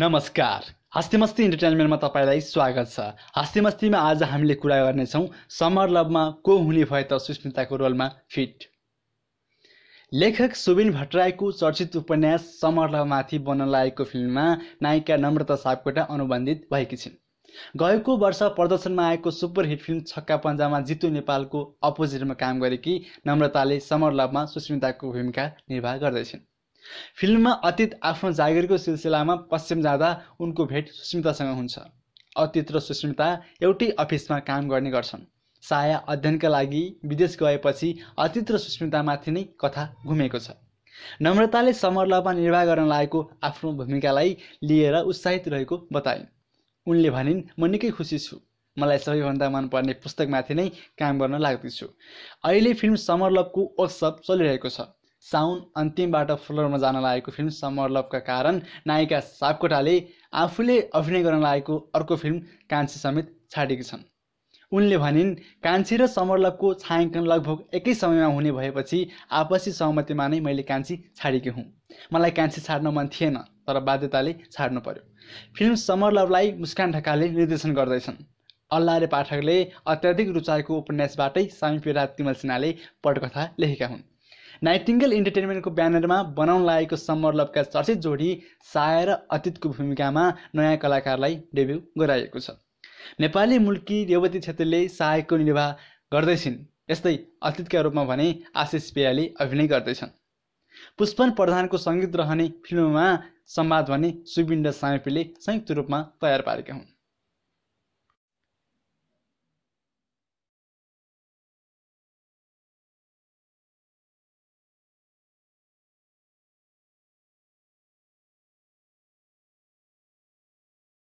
नमस्कार हस्तीमस्ती मस्ती इन्टरटेनमेन्टमा तपाईँलाई स्वागत छ हस्तीमस्तीमा आज हामीले कुरा गर्नेछौँ समर लभमा को हुने भयो त सुस्मिताको रोलमा फिट लेखक सुबिन भट्टराईको चर्चित उपन्यास समर लभमाथि बन्न लागेको फिल्ममा नायिका नम्रता सापकोटा अनुबन्धित भएकी छिन् गएको वर्ष प्रदर्शनमा आएको सुपरहिट फिल्म छक्का पन्जामा जितु नेपालको अपोजिटमा काम गरेकी नम्रताले समर लभमा सुस्मिताको भूमिका निर्वाह गर्दैछिन् फिल्ममा अतीत आफ्नो जागिरको सिलसिलामा पश्चिम जाँदा उनको भेट सुस्मितासँग हुन्छ अतीत र सुस्मिता एउटै अफिसमा काम गर्ने गर्छन् साया अध्ययनका लागि विदेश गएपछि अतीत र सुस्मितामाथि नै कथा घुमेको छ नम्रताले समरलभमा निर्वाह गर्न लागेको आफ्नो भूमिकालाई लिएर उत्साहित रहेको बताइन् उनले भनिन् म निकै खुसी छु मलाई सबैभन्दा मनपर्ने पुस्तकमाथि नै काम गर्न लाग्दैछु अहिले फिल्म समरलभको उत्सव चलिरहेको छ साउन अन्तिमबाट फ्लोरमा जान लागेको फिल्म समर लभका कारण नायिका सापकोटाले आफूले अभिनय गर्न लागेको अर्को फिल्म कान्छी समेत छाडेकी छन् उनले भनिन् कान्छी र समर लभको छायाङ्कन लगभग एकै समयमा हुने भएपछि आपसी सहमतिमा नै मैले कान्छी छाडेकी हुँ मलाई कान्छी छाड्न मन थिएन तर बाध्यताले छाड्नु पर्यो फिल्म समर लभलाई मुस्कान ढकालले निर्देशन गर्दैछन् अल्लाहारे पाठकले अत्याधिक रुचाएको उपन्यासबाटै सामी पिरा तिमल सिन्हाले पटकथा लेखेका हुन् नाइटिङ्गल इन्टरटेनमेन्टको ब्यानरमा बनाउन लागेको समर लभका चर्चित जोडी साय र अतीतको भूमिकामा नयाँ कलाकारलाई डेब्यु गराएको छ नेपाली मुल्की रेवती छेत्रीले सायको निर्वाह गर्दैछिन् यस्तै अतीतका रूपमा भने आशिष पेयाले अभिनय गर्दैछन् पुष्पन प्रधानको सङ्गीत रहने फिल्ममा संवाद भने सुविन्द सामेपीले संयुक्त रूपमा तयार पारेका हुन्